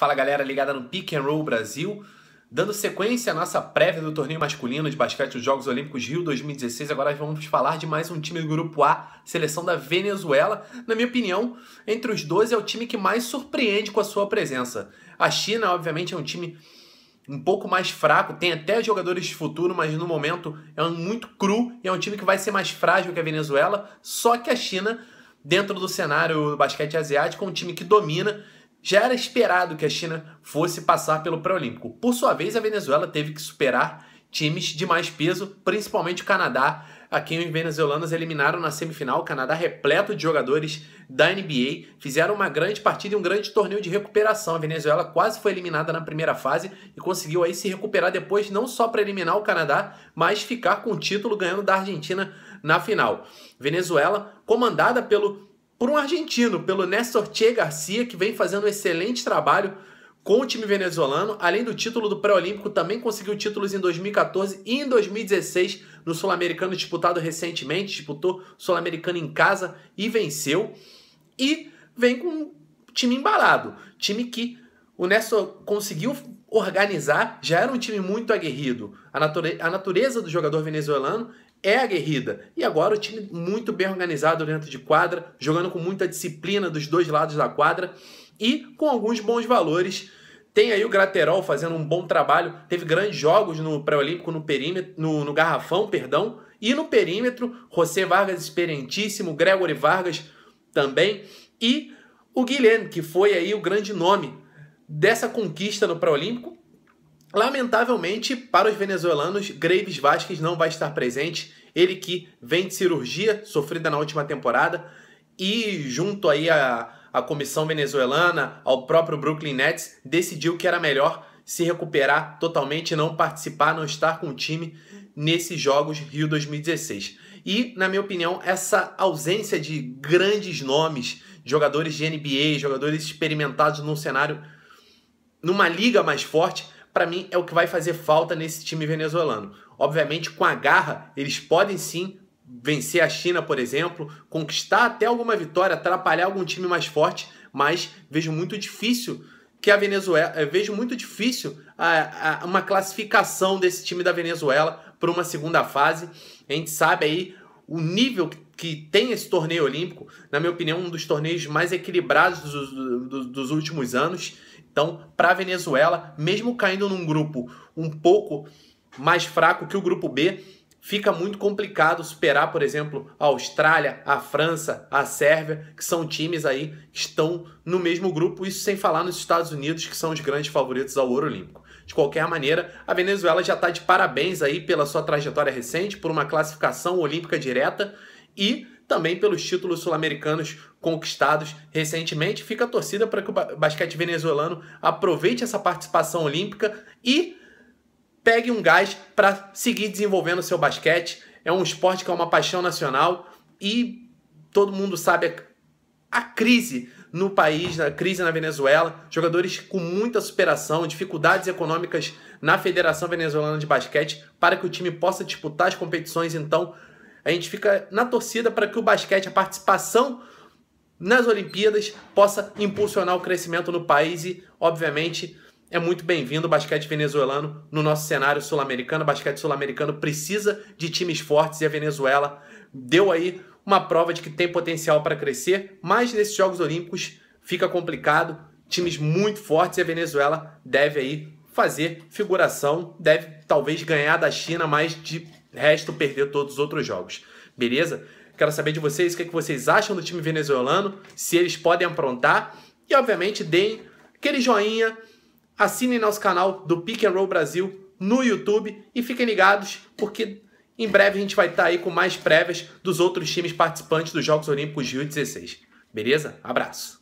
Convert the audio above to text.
Fala galera ligada no Pick and Roll Brasil. Dando sequência à nossa prévia do torneio masculino de basquete dos Jogos Olímpicos Rio 2016, agora vamos falar de mais um time do Grupo A, seleção da Venezuela. Na minha opinião, entre os 12 é o time que mais surpreende com a sua presença. A China, obviamente, é um time um pouco mais fraco, tem até jogadores de futuro, mas no momento é um muito cru e é um time que vai ser mais frágil que a Venezuela. Só que a China, dentro do cenário do basquete asiático, é um time que domina já era esperado que a China fosse passar pelo pré-olímpico. Por sua vez, a Venezuela teve que superar times de mais peso, principalmente o Canadá, a quem os venezuelanos eliminaram na semifinal. O Canadá repleto de jogadores da NBA fizeram uma grande partida e um grande torneio de recuperação. A Venezuela quase foi eliminada na primeira fase e conseguiu aí se recuperar depois, não só para eliminar o Canadá, mas ficar com o título ganhando da Argentina na final. Venezuela, comandada pelo por um argentino, pelo Néstor Che Garcia, que vem fazendo um excelente trabalho com o time venezuelano. Além do título do pré-olímpico, também conseguiu títulos em 2014 e em 2016 no Sul-Americano disputado recentemente. Disputou Sul-Americano em casa e venceu. E vem com um time embalado, time que o Néstor conseguiu organizar, já era um time muito aguerrido. A, natureza do jogador venezuelano é aguerrida. E agora o time muito bem organizado dentro de quadra, jogando com muita disciplina dos dois lados da quadra e com alguns bons valores. Tem aí o Graterol fazendo um bom trabalho, teve grandes jogos no pré-olímpico no perímetro, no, no, garrafão, perdão, e no perímetro, José Vargas experientíssimo, Gregory Vargas também e o Guilherme, que foi aí o grande nome dessa conquista no pré-olímpico Lamentavelmente, para os venezuelanos, Graves Vasquez não vai estar presente. Ele que vem de cirurgia sofrida na última temporada e junto aí a, a comissão venezuelana, ao próprio Brooklyn Nets, decidiu que era melhor se recuperar totalmente, não participar, não estar com o time nesses jogos Rio 2016. E, na minha opinião, essa ausência de grandes nomes, jogadores de NBA, jogadores experimentados num cenário, numa liga mais forte, para mim é o que vai fazer falta nesse time venezuelano. Obviamente, com a garra, eles podem sim vencer a China, por exemplo, conquistar até alguma vitória, atrapalhar algum time mais forte, mas vejo muito difícil que a Venezuela, eh, vejo muito difícil a, a, uma classificação desse time da Venezuela para uma segunda fase. A gente sabe aí o nível que tem esse torneio olímpico, na minha opinião, um dos torneios mais equilibrados dos, dos, dos últimos anos. Então, para a Venezuela, mesmo caindo num grupo um pouco mais fraco que o grupo B, fica muito complicado superar, por exemplo, a Austrália, a França, a Sérvia, que são times aí que estão no mesmo grupo, isso sem falar nos Estados Unidos, que são os grandes favoritos ao ouro olímpico. De qualquer maneira, a Venezuela já está de parabéns aí pela sua trajetória recente, por uma classificação olímpica direta e também pelos títulos sul-americanos conquistados recentemente. Fica a torcida para que o basquete venezuelano aproveite essa participação olímpica e pegue um gás para seguir desenvolvendo seu basquete. É um esporte que é uma paixão nacional e todo mundo sabe a crise no país, na crise na Venezuela, jogadores com muita superação, dificuldades econômicas na Federação Venezuelana de Basquete, para que o time possa disputar as competições. Então, a gente fica na torcida para que o basquete, a participação nas Olimpíadas, possa impulsionar o crescimento no país e, obviamente, é muito bem-vindo o basquete venezuelano no nosso cenário sul-americano. O basquete sul-americano precisa de times fortes e a Venezuela deu aí uma prova de que tem potencial para crescer, mas nesses Jogos Olímpicos fica complicado. Times muito fortes e a Venezuela deve aí fazer figuração, deve talvez ganhar da China, mas de resto perder todos os outros jogos. Beleza? Quero saber de vocês o que, é que vocês acham do time venezuelano, se eles podem aprontar e, obviamente, deem aquele joinha, assinem nosso canal do Pick and Roll Brasil no YouTube e fiquem ligados porque em breve a gente vai estar tá aí com mais prévias dos outros times participantes dos Jogos Olímpicos Rio 16. Beleza? Abraço!